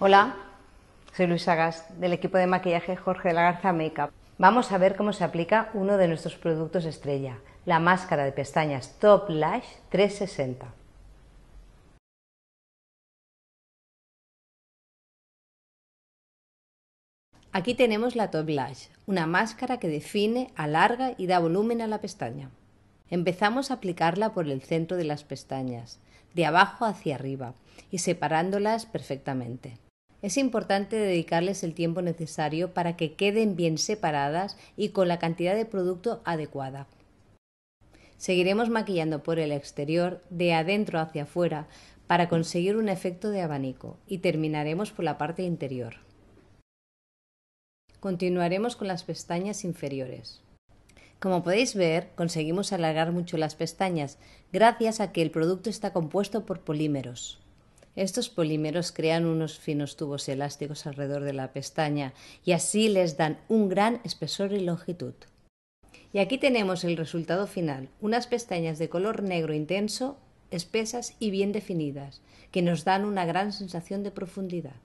Hola, soy Luis Agas del equipo de maquillaje Jorge de la Garza Makeup. Vamos a ver cómo se aplica uno de nuestros productos estrella, la máscara de pestañas Top Lash 360. Aquí tenemos la Top Lash, una máscara que define, alarga y da volumen a la pestaña. Empezamos a aplicarla por el centro de las pestañas, de abajo hacia arriba, y separándolas perfectamente. Es importante dedicarles el tiempo necesario para que queden bien separadas y con la cantidad de producto adecuada. Seguiremos maquillando por el exterior, de adentro hacia afuera, para conseguir un efecto de abanico y terminaremos por la parte interior. Continuaremos con las pestañas inferiores. Como podéis ver, conseguimos alargar mucho las pestañas gracias a que el producto está compuesto por polímeros. Estos polímeros crean unos finos tubos elásticos alrededor de la pestaña y así les dan un gran espesor y longitud. Y aquí tenemos el resultado final, unas pestañas de color negro intenso, espesas y bien definidas, que nos dan una gran sensación de profundidad.